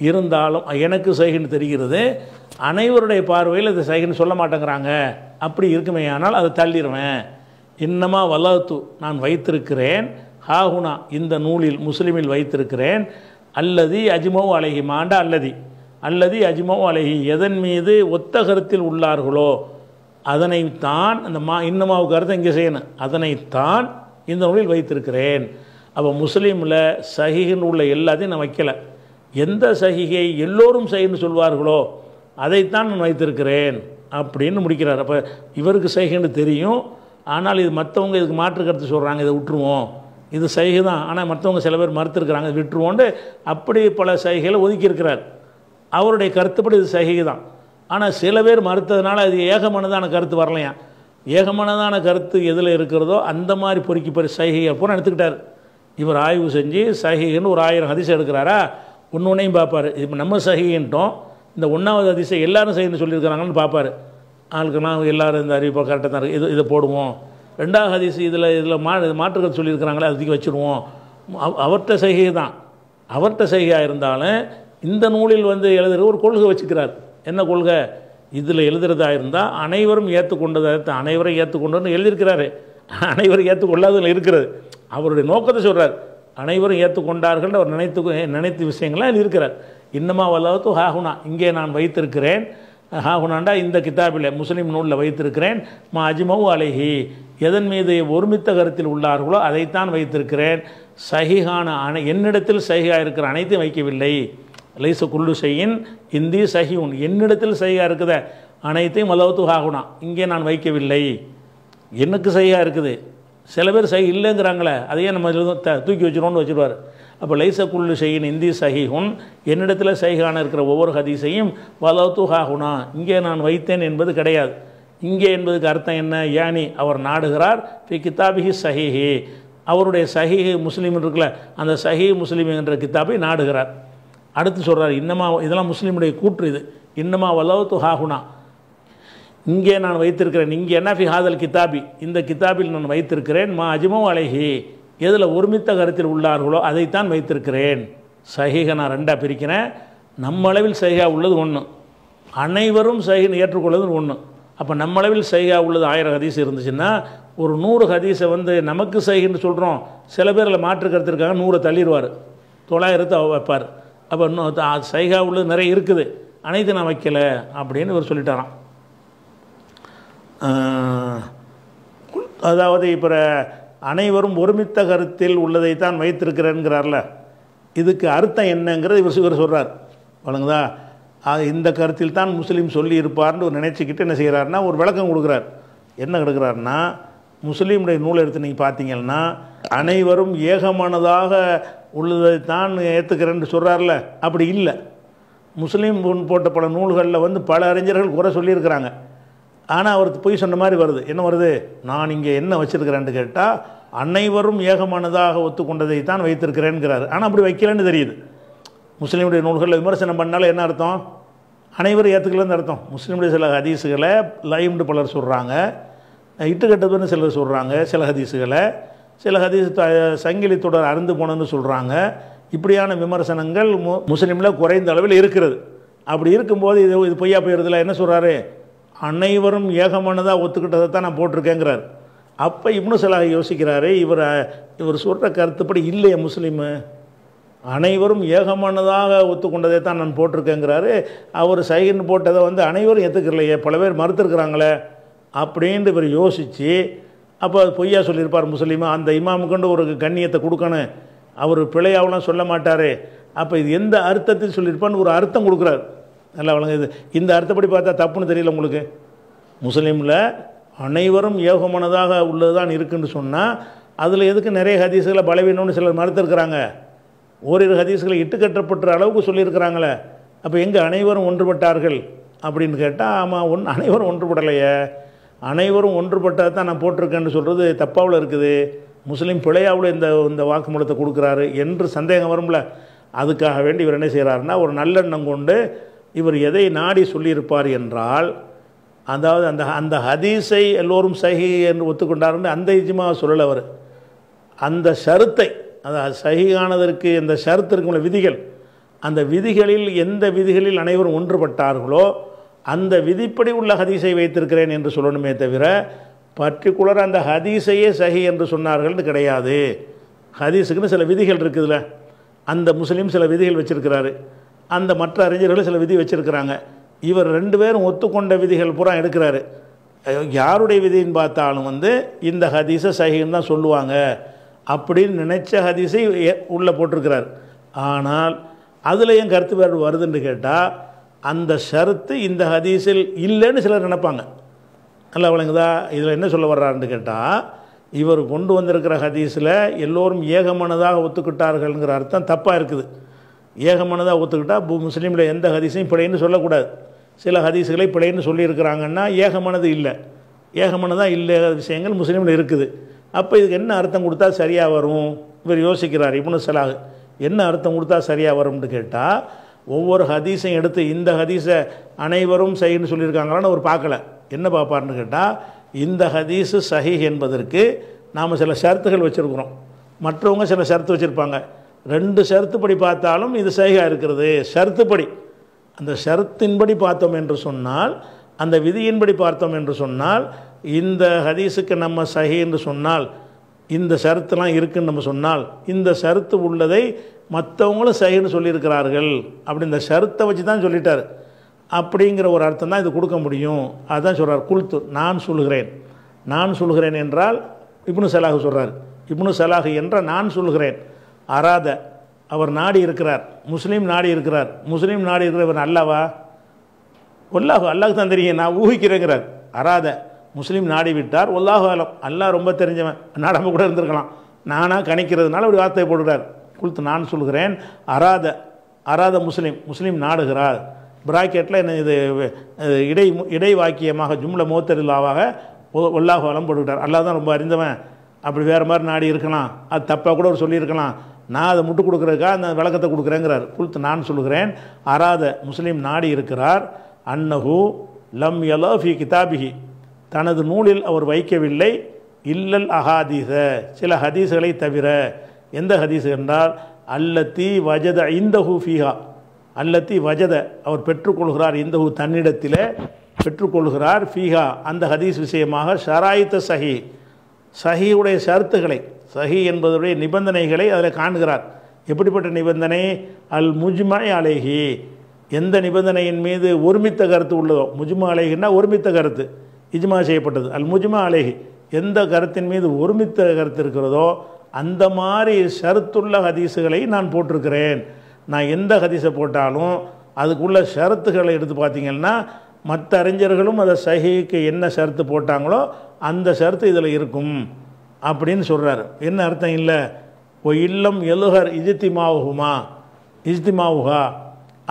இருந்தாலும் எனக்கு சைகின்னு தெரிகிறது அனைவருடைய பார்வையில் இது சைகின்னு சொல்ல மாட்டேங்கிறாங்க அப்படி இருக்குமே ஆனால் அதை தள்ளிடுவேன் இன்னமா வல்லத்து நான் வைத்திருக்கிறேன் ஹாகுனா இந்த நூலில் முஸ்லீமில் வைத்திருக்கிறேன் அல்லது அஜ்மவ் அழகி மாண்ட அல்லதி அல்லது அஜ்மவ் அழகி எதன் மீது ஒத்த கருத்தில் உள்ளார்களோ அதனைத்தான் அந்த மா இன்னமாவு கருத்தை இங்கே செய்யணும் அதனைத்தான் இந்த நூலில் வைத்திருக்கிறேன் அப்போ முஸ்லீமில் சகிகள் உள்ள எல்லாத்தையும் நான் வைக்கலை எந்த சகிகை எல்லோரும் சகின்னு சொல்வார்களோ அதைத்தான் நான் வைத்திருக்கிறேன் அப்படின்னு முடிக்கிறார் அப்போ இவருக்கு சகின்னு தெரியும் ஆனால் இது மற்றவங்க இதுக்கு மாற்று கருத்து சொல்கிறாங்க இதை விட்டுருவோம் இது சைகை தான் ஆனால் மற்றவங்க சில பேர் மறுத்துருக்கிறாங்க விட்டுருவோண்டு அப்படி பல சைகைகளை ஒதுக்கியிருக்கிறார் அவருடைய கருத்துப்படி இது சைகை தான் ஆனால் சில பேர் மறுத்ததுனால அது ஏகமனதான கருத்து வரலையா ஏகமனதான கருத்து எதில் இருக்கிறதோ அந்த மாதிரி பொறுக்கி பறி சைகையை பூரா எடுத்துக்கிட்டார் இவர் ஆய்வு செஞ்சு சைகைன்னு ஒரு ஆயிரம் அதிசயம் எடுக்கிறாரா ஒன்று ஒன்றையும் பார்ப்பார் இப்போ நம்ம சைகைன்ட்டோம் இந்த ஒன்றாவது அதிசயம் எல்லாரும் சைன்னு சொல்லியிருக்கிறாங்கன்னு பார்ப்பார் ஆளுக்கு நான் எல்லோரும் இந்த அறிவிப்பாக கரெக்டாக தான் இருக்குது இது இதை போடுவோம் ரெண்டாவது ஹதீஸ் இதில் இதில் மா மாற்றுகள் சொல்லியிருக்கிறாங்களே அதுக்கு வச்சுருவோம் அவர்கிட்ட செய்கை தான் அவர்கிட்ட செய்கையாக இருந்தாலும் இந்த நூலில் வந்து எழுதுகிற ஒரு கொள்கை வச்சுக்கிறார் என்ன கொள்கை இதில் எழுதுகிறதா இருந்தால் அனைவரும் ஏற்றுக்கொண்டதாக அனைவரும் ஏற்றுக்கொண்டுன்னு எழுதியிருக்கிறாரு அனைவரும் ஏற்றுக்கொள்ளாததில் இருக்கிறது அவருடைய நோக்கத்தை சொல்கிறார் அனைவரும் ஏற்றுக்கொண்டார்கள் அவர் நினைத்து நினைத்த விஷயங்கள்லாம் இருக்கிறார் இன்னமா வல்லவத்து ஹாகுனா இங்கே நான் வைத்திருக்கிறேன் ஹாகுனாண்டா இந்த கிதாபில் முஸ்லீம் நூலில் வைத்திருக்கிறேன் மா அஜிமவு அழகி எதன் மீது ஒருமித்த கருத்தில் உள்ளார்களோ அதைத்தான் வைத்திருக்கிறேன் சஹிகான அனை என்னிடத்தில் சஹியாக இருக்கிற அனைத்தையும் வைக்கவில்லை லைசு குல்லு செய்யின் இந்தி உன் என்னிடத்தில் சஹியாக இருக்குத அனைத்தையும் மலவத்துகாகுனா இங்கே நான் வைக்கவில்லை எனக்கு சஹியாக இருக்குது சில பேர் சஹி இல்லைங்கிறாங்களே அதையே நம்ம தூக்கி வச்சிருவோம்னு வச்சுருவார் அப்போ லைச குள்ளு செய்யின் இந்தி சஹிஹுன் என்னிடத்தில் சஹிகான இருக்கிற ஒவ்வொரு ஹதீஸையும் வலத்துஹாகுனா இங்கே நான் வைத்தேன் என்பது கிடையாது இங்கே என்பதுக்கு அர்த்தம் என்ன யானி அவர் நாடுகிறார் பி கித்தாபிஹி சஹிஹி அவருடைய சஹிஹி முஸ்லீம் இருக்குல்ல அந்த சஹி முஸ்லீம் என்ற கித்தாபை நாடுகிறார் அடுத்து சொல்கிறார் இன்னமா இதெல்லாம் முஸ்லீமுடைய கூற்று இது இன்னமா வல்லவு ஹாகுனா இங்கே நான் வைத்திருக்கிறேன் இங்கே என்ன ஃபி ஹாதல் கித்தாபி இந்த கித்தாபில் நான் வைத்திருக்கிறேன் மா அஜிமோ அழகி எதில் ஒருமித்த கருத்தில் உள்ளார்களோ அதைத்தான் வைத்திருக்கிறேன் சஹிக நான் ரெண்டாக பிரிக்கிறேன் நம்மளவில் சஹிகா உள்ளது ஒன்று அனைவரும் சஹின்னு ஏற்றுக்கொள்வது ஒன்று அப்போ நம்மளவில் சைகா உள்ளது ஆயிரம் ஹதீஸ் இருந்துச்சுன்னா ஒரு நூறு ஹதீஸை வந்து நமக்கு செய்கின்னு சொல்கிறோம் சில பேரில் மாற்று கருத்திருக்காங்க நூறை தள்ளிடுவார் தொள்ளாயிரத்தை வைப்பார் அப்போ இன்னும் அது சைகா உள்ளது நிறைய இருக்குது அனைத்து நான் வைக்கலை அப்படின்னு இவர் சொல்லிட்டாராம் அதாவது இப்போ அனைவரும் ஒருமித்த கருத்தில் உள்ளதை தான் வைத்திருக்கிறேங்கிறார்ல இதுக்கு அர்த்தம் என்னங்கிறது இவர் இவர் சொல்கிறார் வழங்குதா ஆக இந்த கருத்தில் தான் முஸ்லீம் சொல்லியிருப்பார்னு ஒரு நினச்சிக்கிட்டு என்ன செய்கிறாருன்னா ஒரு விளக்கம் கொடுக்குறார் என்ன கொடுக்குறாருன்னா முஸ்லீமுடைய நூலை எடுத்து நீங்கள் பார்த்தீங்கன்னா அனைவரும் ஏகமானதாக உள்ளதை தான் ஏற்றுக்கிறேன்னு சொல்கிறார்ல அப்படி இல்லை முஸ்லீம் போட்ட பல நூல்களில் வந்து பல அறிஞர்கள் குறை சொல்லியிருக்கிறாங்க ஆனால் அவருக்கு பொய் சொன்ன மாதிரி வருது என்ன வருது நான் இங்கே என்ன வச்சுருக்கிறேன்னு கேட்டால் அனைவரும் ஏகமானதாக ஒத்துக்கொண்டதை தான் வைத்திருக்கிறேங்கிறார் ஆனால் அப்படி வைக்கலன்னு தெரியுது முஸ்லீமுடைய நூல்களில் விமர்சனம் பண்ணாலும் என்ன அர்த்தம் அனைவரும் ஏற்றுக்கலன்னு அர்த்தம் முஸ்லீமுடைய சில ஹதீஸுகளை லைம்டு பலர் சொல்கிறாங்க இட்டுக்கட்டதுன்னு சிலர் சொல்கிறாங்க சில ஹதீஸுகளை சில ஹதீஸ் த சங்கிலி தொடர் அறுந்து போனன்னு சொல்கிறாங்க இப்படியான விமர்சனங்கள் மு முஸ்லீமில் குறைந்த அளவில் இருக்கிறது அப்படி இருக்கும்போது இது இது பொய்யா போயிடுறதுல என்ன சொல்கிறாரு அனைவரும் ஏகமானதாக ஒத்துக்கிட்டதை தான் நான் போட்டிருக்கேங்கிறார் அப்போ இப்னு சில யோசிக்கிறாரு இவர் இவர் சொல்கிற கருத்துப்படி இல்லையே முஸ்லீமு அனைவரும் ஏகமானதாக ஒத்துக்கொண்டதை தான் நான் போட்டிருக்கேங்கிறாரு அவர் சைகன் போட்டதை வந்து அனைவரும் ஏற்றுக்கிறலையே பல பேர் மறுத்துருக்குறாங்களே அப்படின்ட்டு இவர் யோசித்து அப்போ அது பொய்யா சொல்லியிருப்பார் முஸ்லீமாக அந்த இமாமுக்குண்டு ஒரு கண்ணியத்தை கொடுக்கணும் அவர் பிழையாவெலாம் சொல்ல மாட்டார் அப்போ இது எந்த அர்த்தத்தையும் சொல்லியிருப்பான்னு ஒரு அர்த்தம் கொடுக்குறாரு நல்லா வழங்குது இந்த அர்த்தப்படி பார்த்தா தப்புன்னு தெரியல உங்களுக்கு முஸ்லீமில் அனைவரும் ஏகமானதாக உள்ளது தான் இருக்குன்னு சொன்னால் அதில் எதுக்கு நிறைய ஹதீஸுகளை பலவீனம்னு சிலர் மறுத்துருக்குறாங்க ஓரிரு ஹதீஸ்களை இட்டுக்கட்டப்பட்ட அளவுக்கு சொல்லியிருக்கிறாங்களே அப்போ எங்கே அனைவரும் ஒன்றுபட்டார்கள் அப்படின்னு கேட்டால் ஆமாம் ஒன் அனைவரும் ஒன்றுபடலையே அனைவரும் ஒன்றுபட்டதை தான் நான் போட்டிருக்கேன்னு சொல்கிறது தப்பாவில் இருக்குது முஸ்லீம் பிழையாவில் இந்த இந்த வாக்குமூலத்தை கொடுக்குறாரு என்று சந்தேகம் வரும்ல அதுக்காக வேண்டி இவர் என்ன செய்கிறாருன்னா ஒரு நல்லெண்ணம் கொண்டு இவர் எதை நாடி சொல்லியிருப்பார் என்றால் அதாவது அந்த அந்த ஹதீஸை எல்லோரும் சஹி என்று ஒத்துக்கொண்டாருன்னு அந்த இஜிமாவை சொல்லலை அவர் அந்த ஷருத்தை அது சகிகானதற்கு இந்த ஷரத்திற்கு உள்ள விதிகள் அந்த விதிகளில் எந்த விதிகளில் அனைவரும் ஒன்றுபட்டார்களோ அந்த விதிப்படி உள்ள ஹதீஸை வைத்திருக்கிறேன் என்று சொல்லணுமே தவிர பர்டிகுலர் அந்த ஹதீஸையே சஹி என்று சொன்னார்கள்னு கிடையாது ஹதீஸுக்குன்னு சில விதிகள் இருக்குதுல்ல அந்த முஸ்லீம் சில விதிகள் வச்சுருக்கிறாரு அந்த மற்ற அறிஞர்கள் சில விதி வச்சுருக்கிறாங்க இவர் ரெண்டு பேரும் ஒத்துக்கொண்ட விதிகள் பூரா எடுக்கிறாரு யாருடைய விதின்னு பார்த்தாலும் வந்து இந்த ஹதீஸை சஹின்னு தான் சொல்லுவாங்க அப்படின்னு நினச்ச ஹதீஸை உள்ளே போட்டிருக்கிறார் ஆனால் அதில் என் கருத்து வேறு வருதுன்னு கேட்டால் அந்த ஷரத்து இந்த ஹதீஸில் இல்லைன்னு சிலர் நினைப்பாங்க நல்லா விளங்குதா இதில் என்ன சொல்ல வர்றாருன்னு கேட்டால் இவர் கொண்டு வந்திருக்கிற ஹதீஸில் எல்லோரும் ஏகமனதாக ஒத்துக்கிட்டார்கள்ங்கிற அர்த்தம் தப்பாக இருக்குது ஏகமனதாக ஒத்துக்கிட்டால் பூ முஸ்லீமில் எந்த ஹதீஸையும் பிழைன்னு சொல்லக்கூடாது சில ஹதீஸுகளை பிழைன்னு சொல்லியிருக்கிறாங்கன்னா ஏகமனது இல்லை ஏகமனதாக இல்லை விஷயங்கள் முஸ்லீமில் இருக்குது அப்போ இதுக்கு என்ன அர்த்தம் கொடுத்தா சரியாக வரும் இவர் யோசிக்கிறார் இப்போ சலாஹ் என்ன அர்த்தம் கொடுத்தா சரியாக வரும்னு கேட்டால் ஒவ்வொரு ஹதீஸையும் எடுத்து இந்த ஹதீஸை அனைவரும் சைன்னு சொல்லியிருக்காங்களான்னு அவர் பார்க்கல என்ன பார்ப்பார்னு கேட்டால் இந்த ஹதீஸு சஹி என்பதற்கு நாம் சில ஷர்த்துகள் வச்சுருக்குறோம் மற்றவங்க சில ஷர்த்து வச்சுருப்பாங்க ரெண்டு ஷர்த்துப்படி பார்த்தாலும் இது சஹியாக இருக்கிறது ஷர்த்துப்படி அந்த ஷர்த்தின்படி பார்த்தோம் என்று சொன்னால் அந்த விதியின்படி பார்த்தோம் என்று சொன்னால் இந்த ஹதீஸுக்கு நம்ம சஹி என்று சொன்னால் இந்த சரத்துலாம் இருக்குன்னு நம்ம சொன்னால் இந்த சரத்து உள்ளதை மற்றவங்களும் சஹின்னு சொல்லியிருக்கிறார்கள் அப்படி இந்த சரத்தை வச்சு தான் சொல்லிட்டார் அப்படிங்கிற ஒரு அர்த்தம் தான் இது கொடுக்க முடியும் அதுதான் சொல்கிறார் குல்த்து நான் சொல்கிறேன் நான் சொல்கிறேன் என்றால் இப்னு சலாக சொல்கிறார் இப்னு சலாக என்ற நான் சொல்கிறேன் அராத அவர் நாடி இருக்கிறார் முஸ்லீம் நாடி இருக்கிறார் முஸ்லீம் நாடி இருக்கிறவர் அல்லவா அல்லாஹ் அல்லாஹ் தான் தெரியும் நான் ஊகிக்கிறேங்கிறார் அராத முஸ்லீம் நாடி விட்டார் ஒல்லாஹாலம் அல்லா ரொம்ப தெரிஞ்சவன் நாடாமல் கூட இருந்திருக்கலாம் நானாக கணிக்கிறதுனால அப்படி வார்த்தை போடுறார் கொடுத்து நான் சொல்கிறேன் அராத அராத முஸ்லீம் முஸ்லீம் நாடுகிறார் பிராக்கெட்டில் என்ன இது இடை இடை வாக்கியமாக ஜும்ல மோத்தரில்லாவாக ஒல்லாக வளம் போட்டுக்கிட்டார் அல்லா தான் ரொம்ப அறிந்தவன் அப்படி வேறு மாதிரி நாடி இருக்கலாம் அது தப்பாக கூட ஒரு சொல்லியிருக்கலாம் நான் அதை முட்டுக் கொடுக்குறதுக்காக அந்த விளக்கத்தை கொடுக்குறேங்கிறார் கொடுத்து நான் சொல்கிறேன் அராத முஸ்லீம் நாடி இருக்கிறார் அன்னஹூ லம் எலோ ஃபி கிதாபிஹி தனது நூலில் அவர் வைக்கவில்லை இல்லல் அஹாதீச சில ஹதீஸ்களை தவிர எந்த ஹதீஸ் என்றால் அல்லத்தி வஜத இந்தஹூ ஃபீஹா அல்லத்தி வஜத அவர் பெற்றுக்கொள்கிறார் இந்த ஹூ தன்னிடத்தில் பெற்றுக்கொள்கிறார் ஃபீஹா அந்த ஹதீஸ் விஷயமாக ஷராயித்த சஹி சஹியுடைய சருத்துகளை சஹி என்பதுடைய நிபந்தனைகளை அதில் காண்கிறார் எப்படிப்பட்ட நிபந்தனை அல் முஜ்மாய் அலேஹி எந்த நிபந்தனையின் மீது ஒருமித்த கருத்து உள்ளதோ முஜ்மா அலேஹின்னா ஒருமித்த கருத்து இஜ்மா செய்யப்பட்டது அல் முஜ்மா அலேஹி எந்த கருத்தின் மீது ஒருமித்த கருத்து இருக்கிறதோ அந்த மாதிரி ஷரத்துள்ள ஹதீஸுகளை நான் போட்டிருக்கிறேன் நான் எந்த ஹதீஸை போட்டாலும் அதுக்குள்ள ஷரத்துகளை எடுத்து பார்த்திங்கன்னா மற்ற அறிஞர்களும் அதை சஹிக்கு என்ன ஷரத்து போட்டாங்களோ அந்த ஷரத்து இதில் இருக்கும் அப்படின்னு சொல்கிறார் என்ன அர்த்தம் இல்லை ஓ இல்லம் எழுகர் இஜித்திமாவுகுமா இஜித்திமாவுகா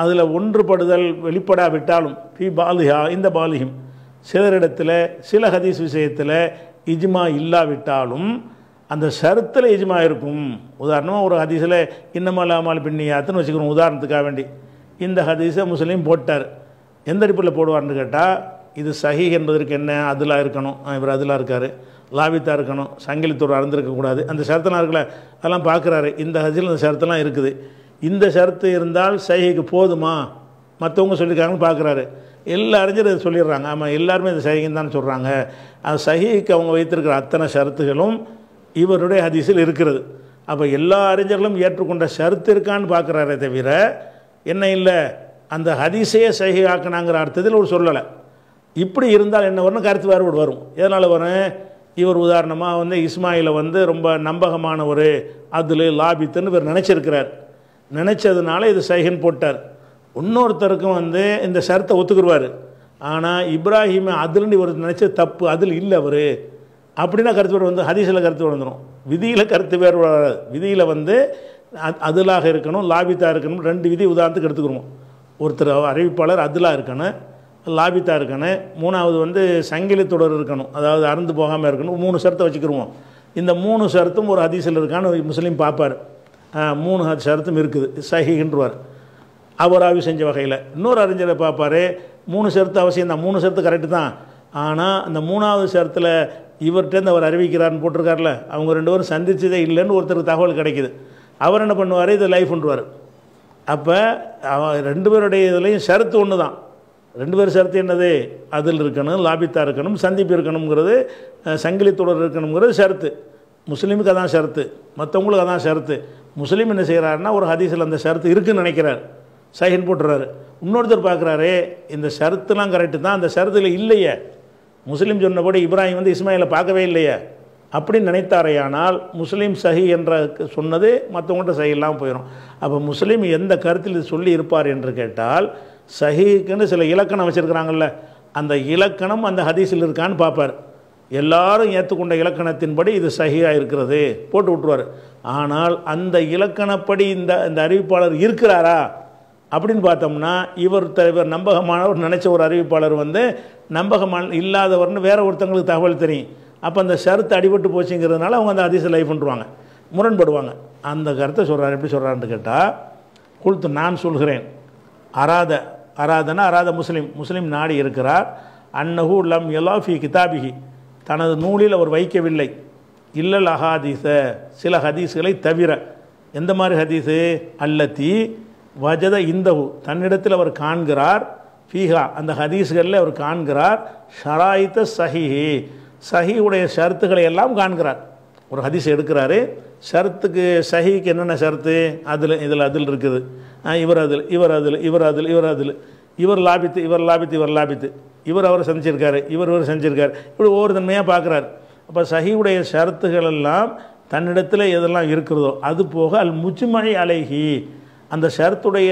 அதில் ஒன்றுபடுதல் வெளிப்படாவிட்டாலும் பி பாலிஹா இந்த பாலிகம் சிலரிடத்தில் சில ஹதீஸ் விஷயத்தில் இஜ்மா இல்லாவிட்டாலும் அந்த சருத்தில் இஜ்மா இருக்கும் உதாரணமாக ஒரு ஹதீஸில் இல்லாமல் பின்னியாத்துன்னு வச்சுக்கிறோம் உதாரணத்துக்காக வேண்டி இந்த ஹதீஸை முஸ்லீம் போட்டார் எந்த அடிப்பில் போடுவார்னு கேட்டால் இது சஹி என்பதற்கு என்ன அதிலாக இருக்கணும் இவர் அதிலாக இருக்கார் லாபித்தா இருக்கணும் சங்கிலித்தூர் அறந்திருக்கக்கூடாது அந்த ஷரத்தெல்லாம் இருக்கல அதெல்லாம் பார்க்குறாரு இந்த ஹஜில் அந்த ஷரத்தெல்லாம் இருக்குது இந்த ஷரத்து இருந்தால் சஹிக்கு போதுமா மற்றவங்க சொல்லியிருக்காங்கன்னு பார்க்குறாரு எல்லா அறிஞர் இதை சொல்லிடுறாங்க ஆமாம் எல்லாருமே இது சகிகன் தான் சொல்கிறாங்க அது சகிக்கு அவங்க வைத்திருக்கிற அத்தனை ஷரத்துகளும் இவருடைய ஹதீஸில் இருக்கிறது அப்போ எல்லா அறிஞர்களும் ஏற்றுக்கொண்ட ஷருத்து இருக்கான்னு பார்க்குறாரே தவிர என்ன இல்லை அந்த ஹதீஸையே சகி ஆக்கினாங்கிற அர்த்தத்தில் ஒரு சொல்லலை இப்படி இருந்தால் என்ன வரும்னு கருத்து வேறுபாடு வரும் எதனால் வரும் இவர் உதாரணமாக வந்து இஸ்மாயிலை வந்து ரொம்ப நம்பகமான ஒரு அதில் லாபித்துன்னு இவர் நினச்சிருக்கிறார் நினச்சதுனால இது சைகன் போட்டார் இன்னொருத்தருக்கும் வந்து இந்த சரத்தை ஒத்துக்குருவார் ஆனால் இப்ராஹிமை அதுலன்னு ஒரு நினச்ச தப்பு அதில் இல்லை அவர் அப்படின்னா கருத்து வேறு வந்து ஹதீஸில் கருத்து வந்துடும் விதியில் கருத்து வேறு வராது விதியில் வந்து அதிலாக இருக்கணும் லாபித்தாக இருக்கணும் ரெண்டு விதி உதாரணத்துக்கு எடுத்துக்கிறோம் ஒருத்தர் அறிவிப்பாளர் அதிலாக இருக்கணும் லாபித்தாக இருக்கணும் மூணாவது வந்து சங்கிலி தொடர் இருக்கணும் அதாவது அறந்து போகாமல் இருக்கணும் மூணு சரத்தை வச்சுக்கிருவோம் இந்த மூணு சரத்தும் ஒரு ஹதீஸில் இருக்கான்னு முஸ்லீம் பார்ப்பார் மூணு சரத்தும் இருக்குது சஹிகின்றுவார் அவர் ஆய்வு செஞ்ச வகையில் இன்னொரு அறிஞரை பார்ப்பார் மூணு சேர்த்து அவசியம் தான் மூணு சேர்த்து கரெக்டு தான் ஆனால் அந்த மூணாவது சேர்த்தில் இவர்கிட்டேருந்து அவர் அறிவிக்கிறார்னு போட்டிருக்கார்ல அவங்க ரெண்டு பேரும் சந்தித்ததே இல்லைன்னு ஒருத்தருக்கு தகவல் கிடைக்கிது அவர் என்ன பண்ணுவார் இது லைஃப்ன்றுவார் அப்போ அவ ரெண்டு பேருடைய இதுலேயும் ஷரத்து ஒன்று தான் ரெண்டு பேர் ஷரத்து என்னது அதில் இருக்கணும் லாபித்தா இருக்கணும் சந்திப்பு இருக்கணுங்கிறது சங்கிலி தொடர் இருக்கணுங்கிறது ஷரத்து முஸ்லீமுக்கு அதான் ஷரத்து மற்றவங்களுக்கு அதான் ஷரத்து முஸ்லீம் என்ன செய்கிறாருன்னா ஒரு ஹதீஸில் அந்த ஷரத்து இருக்குதுன்னு நினைக்கிறார் சைகன் போட்டுறாரு இன்னொருத்தர் பார்க்குறாரு இந்த ஷரத்துலாம் கரெக்டு தான் அந்த ஷரத்தில் இல்லையே முஸ்லீம் சொன்னபடி இப்ராஹிம் வந்து இஸ்மாயிலை பார்க்கவே இல்லையே அப்படின்னு நினைத்தாரையானால் முஸ்லீம் சஹி என்ற சொன்னது மற்றவங்கள்ட்ட சஹி இல்லாமல் போயிடும் அப்போ முஸ்லீம் எந்த கருத்தில் இது சொல்லி இருப்பார் என்று கேட்டால் சஹிக்குன்னு சில இலக்கணம் வச்சுருக்கிறாங்கல்ல அந்த இலக்கணம் அந்த ஹதீஸில் இருக்கான்னு பார்ப்பார் எல்லாரும் ஏற்றுக்கொண்ட இலக்கணத்தின்படி இது சஹியாக இருக்கிறது போட்டு விட்டுருவார் ஆனால் அந்த இலக்கணப்படி இந்த இந்த அறிவிப்பாளர் இருக்கிறாரா அப்படின்னு பார்த்தோம்னா இவர் தலைவர் நம்பகமானவர் நினச்ச ஒரு அறிவிப்பாளர் வந்து நம்பகமான இல்லாதவர்னு வேறு ஒருத்தங்களுக்கு தகவல் தெரியும் அப்போ அந்த சருத்து அடிபட்டு போச்சுங்கிறதுனால அவங்க அந்த அதிசய பண்ணுவாங்க முரண்படுவாங்க அந்த கருத்தை சொல்கிறார் எப்படி சொல்கிறான்னு கேட்டால் கொடுத்து நான் சொல்கிறேன் அராத அராதனா அராத முஸ்லீம் முஸ்லீம் நாடு இருக்கிறார் அன்னகு லம் எலாஃபி கிதாபிகி தனது நூலில் அவர் வைக்கவில்லை இல்லல் அஹாதீச சில ஹதீஸுகளை தவிர எந்த மாதிரி ஹதீஸு அல்லத்தி வஜத இந்தவு தன்னிடத்தில் அவர் காண்கிறார் ஃபீஹா அந்த ஹதீஸ்களில் அவர் காண்கிறார் ஷராயித்த சஹிஹி சஹியுடைய ஷரத்துக்களை எல்லாம் காண்கிறார் ஒரு ஹதீஸ் எடுக்கிறாரு ஷரத்துக்கு சஹிக்கு என்னென்ன ஷரத்து அதில் இதில் அதில் இருக்குது இவர் அதில் இவர் அதில் இவர் அதில் இவர் அதில் இவர் லாபித்து இவர் லாபித்து இவர் லாபித்து இவர் அவர் செஞ்சுருக்காரு இவர் இவர் செஞ்சுருக்கார் இப்படி ஒவ்வொரு தன்மையாக பார்க்குறாரு அப்போ சஹியுடைய ஷரத்துகள் எல்லாம் தன்னிடத்தில் எதெல்லாம் இருக்கிறதோ அது போக அல் முச்சுமழை அலைகி அந்த ஷரத்துடைய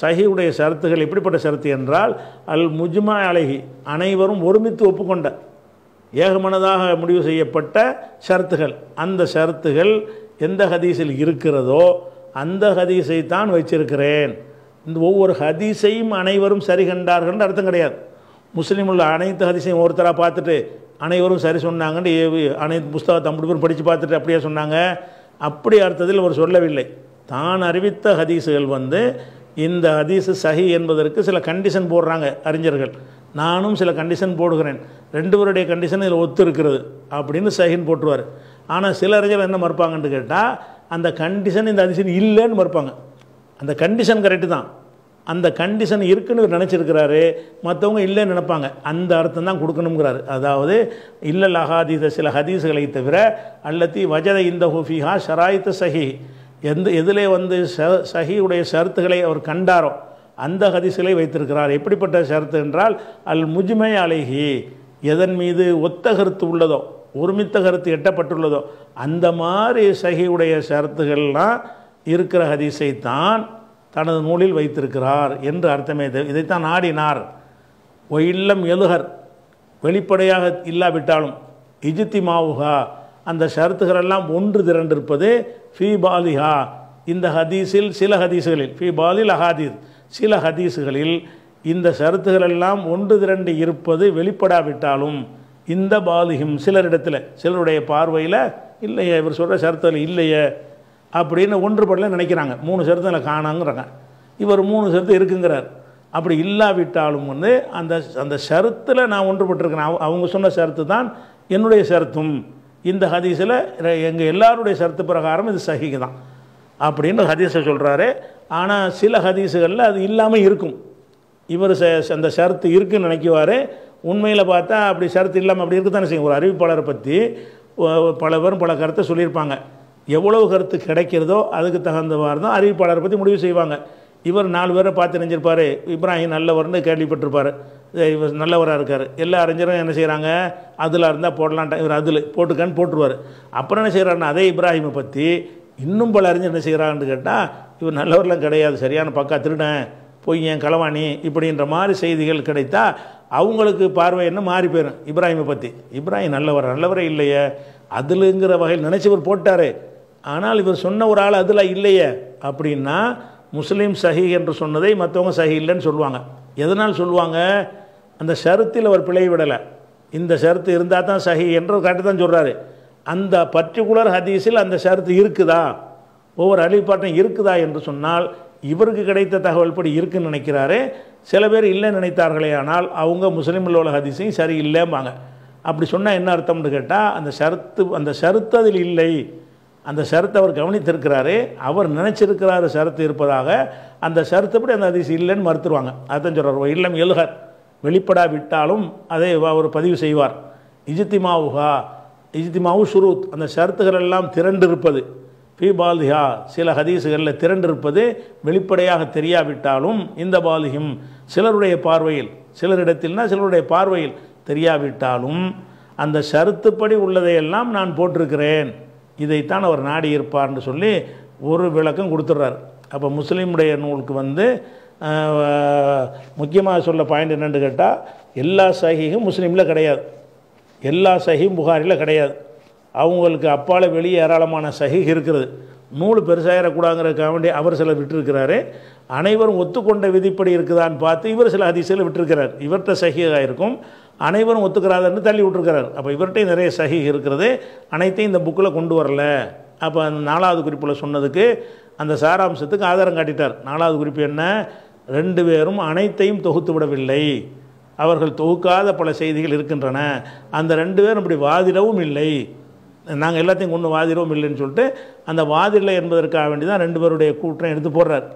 சஹியுடைய ஷரத்துகள் எப்படிப்பட்ட ஷரத்து என்றால் அல் முஜ்மா அழகி அனைவரும் ஒருமித்து ஒப்புக்கொண்ட ஏகமனதாக முடிவு செய்யப்பட்ட ஷரத்துகள் அந்த ஷரத்துகள் எந்த ஹதீஸில் இருக்கிறதோ அந்த ஹதீஸை தான் வச்சிருக்கிறேன் இந்த ஒவ்வொரு ஹதீஸையும் அனைவரும் சரி கண்டார்கள்னு அர்த்தம் கிடையாது முஸ்லீம் உள்ள அனைத்து ஹதீஸையும் ஒருத்தராக பார்த்துட்டு அனைவரும் சரி சொன்னாங்கன்னு அனைத்து புஸ்தகத்தை அப்படி படித்து பார்த்துட்டு அப்படியே சொன்னாங்க அப்படி அர்த்தத்தில் அவர் சொல்லவில்லை தான் அறிவித்த ஹதீஸுகள் வந்து இந்த ஹதீஸு சஹி என்பதற்கு சில கண்டிஷன் போடுறாங்க அறிஞர்கள் நானும் சில கண்டிஷன் போடுகிறேன் ரெண்டு பேருடைய கண்டிஷன் இதில் ஒத்து இருக்கிறது அப்படின்னு சஹின்னு போட்டுருவார் ஆனால் சில அறிஞர்கள் என்ன மறுப்பாங்கன்னு கேட்டால் அந்த கண்டிஷன் இந்த அதிசயம் இல்லைன்னு மறுப்பாங்க அந்த கண்டிஷன் கரெக்டு தான் அந்த கண்டிஷன் இருக்குன்னு இவர் நினச்சிருக்கிறாரு மற்றவங்க இல்லைன்னு நினைப்பாங்க அந்த அர்த்தம் தான் கொடுக்கணுங்கிறாரு அதாவது இல்லல் அகாதீத சில ஹதீஸுகளை தவிர அல்லத்தி வஜத இந்த ஹூஃபிஹா ஷராயித்து சஹி எந்த எதிலே வந்து ச சஹியுடைய ஷரத்துகளை அவர் கண்டாரோ அந்த ஹதிசிலை வைத்திருக்கிறார் எப்படிப்பட்ட ஷரத்து என்றால் அல் முஜ்மை அழகி எதன் மீது ஒத்த கருத்து உள்ளதோ ஒருமித்த கருத்து எட்டப்பட்டுள்ளதோ அந்த மாதிரி சஹியுடைய ஷரத்துகள்லாம் இருக்கிற ஹதிசை தான் தனது நூலில் வைத்திருக்கிறார் என்று அர்த்தமே இதைத்தான் நாடினார் ஒயில்லம் எழுகர் வெளிப்படையாக இல்லாவிட்டாலும் இஜித்தி மாவுகா அந்த ஷரத்துகளெல்லாம் ஒன்று திரண்டிருப்பது ஃபி பாலிஹா இந்த ஹதீஸில் சில ஹதீஸுகளில் ஃபி பாலில் அஹாதீஸ் சில ஹதீஸுகளில் இந்த ஷரத்துகளெல்லாம் ஒன்று திரண்டு இருப்பது வெளிப்படாவிட்டாலும் இந்த பாலிகம் சிலரிடத்தில் சிலருடைய பார்வையில் இல்லையே இவர் சொல்கிற ஷரத்தில் இல்லையே அப்படின்னு ஒன்றுபடல நினைக்கிறாங்க மூணு சரத்தில் காணாங்கிறாங்க இவர் மூணு சரத்து இருக்குங்கிறார் அப்படி இல்லாவிட்டாலும் வந்து அந்த அந்த ஷரத்தில் நான் ஒன்றுபட்டிருக்கிறேன் அவங்க சொன்ன ஷரத்து தான் என்னுடைய ஷரத்தும் இந்த ஹதீஸில் எங்கள் எல்லாருடைய சரத்து பிரகாரம் இது சகிக்கு தான் அப்படின்னு ஹதீஸை சொல்கிறாரு ஆனால் சில ஹதீஸுகளில் அது இல்லாமல் இருக்கும் இவர் ச அந்த ஷரத்து இருக்குன்னு நினைக்குவார் உண்மையில் பார்த்தா அப்படி ஷரத்து இல்லாமல் அப்படி இருக்கு தானே செய்யும் ஒரு அறிவிப்பாளரை பற்றி பல பேரும் பல கருத்தை சொல்லியிருப்பாங்க எவ்வளவு கருத்து கிடைக்கிறதோ அதுக்கு தகுந்தவாறு தான் அறிவிப்பாளரை பற்றி முடிவு செய்வாங்க இவர் நாலு பேரை பார்த்து நினைஞ்சிருப்பார் இப்ராஹிம் நல்லவர்னு கேள்விப்பட்டிருப்பார் இவர் நல்லவராக இருக்கார் எல்லா அறிஞரும் என்ன செய்கிறாங்க அதில் இருந்தால் போடலான்ட்ட இவர் அதில் போட்டுக்கான்னு போட்டுருவார் அப்புறம் என்ன செய்கிறாருன்னு அதே இப்ராஹிமை பற்றி இன்னும் பல அறிஞர் என்ன செய்கிறான்னு கேட்டால் இவர் நல்லவரெலாம் கிடையாது சரியான பக்கா திருடன் பொய்யன் களவாணி இப்படின்ற மாதிரி செய்திகள் கிடைத்தா அவங்களுக்கு பார்வை என்ன மாறி போயிடும் இப்ராஹிமை பற்றி இப்ராஹிம் நல்லவர் நல்லவரே இல்லையே அதில்ங்கிற வகையில் நினச்சவர் போட்டார் ஆனால் இவர் சொன்ன ஒரு ஆள் அதில் இல்லையே அப்படின்னா முஸ்லீம் சஹி என்று சொன்னதை மற்றவங்க சஹி இல்லைன்னு சொல்லுவாங்க எதனால் சொல்லுவாங்க அந்த ஷருத்தில் அவர் பிழை விடலை இந்த ஷருத்து இருந்தால் தான் சஹி என்று கேட்டு தான் சொல்கிறாரு அந்த பர்டிகுலர் ஹதீஸில் அந்த ஷருத்து இருக்குதா ஒவ்வொரு அழிப்பாட்டம் இருக்குதா என்று சொன்னால் இவருக்கு கிடைத்த தகவல் படி இருக்குன்னு நினைக்கிறாரு சில பேர் இல்லை நினைத்தார்களே ஆனால் அவங்க முஸ்லீமில் உள்ள ஹதீஸையும் சரி இல்லைம்பாங்க அப்படி சொன்னால் என்ன அர்த்தம்னு கேட்டால் அந்த ஷருத்து அந்த ஷருத்து அதில் இல்லை அந்த ஷரத்தை அவர் கவனித்திருக்கிறாரு அவர் நினச்சிருக்கிறாரு ஷரத்து இருப்பதாக அந்த ஷரத்துப்படி அந்த ஹதீஸ் இல்லைன்னு மறுத்துருவாங்க அதுதான் சொல்கிறார் இல்லம் எழுகர் வெளிப்படாவிட்டாலும் அதை அவர் பதிவு செய்வார் இஜித்திமாவுஹா இஜித்திமாவு சுரூத் அந்த ஷரத்துகள் எல்லாம் திரண்டிருப்பது பி பாலிஹா சில ஹதீஸுகளில் திரண்டிருப்பது வெளிப்படையாக தெரியாவிட்டாலும் இந்த பாலிஹிம் சிலருடைய பார்வையில் சிலரிடத்தில்னா சிலருடைய பார்வையில் தெரியாவிட்டாலும் அந்த ஷருத்துப்படி உள்ளதையெல்லாம் நான் போட்டிருக்கிறேன் இதைத்தான் அவர் நாடி சொல்லி ஒரு விளக்கம் கொடுத்துட்றார் அப்போ முஸ்லீமுடைய நூலுக்கு வந்து முக்கியமாக சொல்ல பாயிண்ட் என்னென்னு கேட்டால் எல்லா சகியும் முஸ்லீமில் கிடையாது எல்லா சகியும் புகாரில் கிடையாது அவங்களுக்கு அப்பால் வெளியே ஏராளமான சகி இருக்கிறது நூல் பெருசாகிடக்கூடாதுங்கிறதுக்காக வேண்டி அவர் சில விட்டுருக்கிறாரு அனைவரும் ஒத்துக்கொண்ட விதிப்படி இருக்குதான்னு பார்த்து இவர் சில அதிசயில் விட்டுருக்கிறார் இவர்கிட்ட சகியாக இருக்கும் அனைவரும் ஒத்துக்கிறாதன்னு தள்ளி விட்டுருக்கிறார் அப்போ இவர்கிட்டையும் நிறைய சகி இருக்கிறது அனைத்தையும் இந்த புக்கில் கொண்டு வரல அப்போ அந்த நாலாவது குறிப்பில் சொன்னதுக்கு அந்த சாராம்சத்துக்கு ஆதாரம் காட்டிட்டார் நாலாவது குறிப்பு என்ன ரெண்டு பேரும் அனைத்தையும் தொகுத்து விடவில்லை அவர்கள் தொகுக்காத பல செய்திகள் இருக்கின்றன அந்த ரெண்டு பேரும் இப்படி வாதிடவும் இல்லை நாங்கள் எல்லாத்தையும் கொண்டு வாதிடவும் இல்லைன்னு சொல்லிட்டு அந்த வாதிடலை என்பதற்காக வேண்டி தான் ரெண்டு பேருடைய கூட்டம் எடுத்து போடுறார்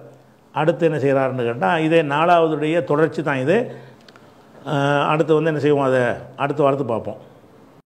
அடுத்து என்ன செய்கிறாருன்னு கேட்டால் இதே நாலாவதுடைய தொடர்ச்சி தான் இது அடுத்து வந்து என்ன செய்வோம் அதை அடுத்து வாரத்து பார்ப்போம்